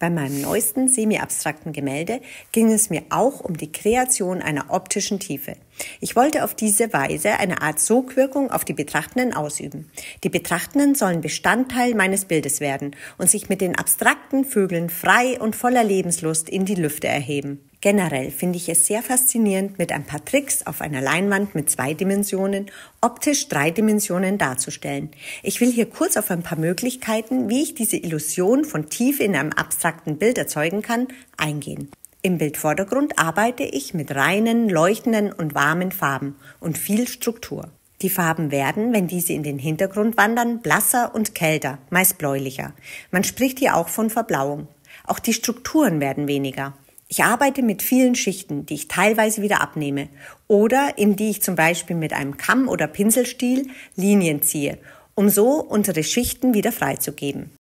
Bei meinem neuesten semi-abstrakten Gemälde ging es mir auch um die Kreation einer optischen Tiefe. Ich wollte auf diese Weise eine Art Sogwirkung auf die Betrachtenden ausüben. Die Betrachtenden sollen Bestandteil meines Bildes werden und sich mit den abstrakten Vögeln frei und voller Lebenslust in die Lüfte erheben. Generell finde ich es sehr faszinierend, mit ein paar Tricks auf einer Leinwand mit zwei Dimensionen optisch drei Dimensionen darzustellen. Ich will hier kurz auf ein paar Möglichkeiten, wie ich diese Illusion von Tiefe in einem abstrakten Bild erzeugen kann, eingehen. Im Bildvordergrund arbeite ich mit reinen, leuchtenden und warmen Farben und viel Struktur. Die Farben werden, wenn diese in den Hintergrund wandern, blasser und kälter, meist bläulicher. Man spricht hier auch von Verblauung. Auch die Strukturen werden weniger. Ich arbeite mit vielen Schichten, die ich teilweise wieder abnehme oder in die ich zum Beispiel mit einem Kamm oder Pinselstiel Linien ziehe, um so unsere Schichten wieder freizugeben.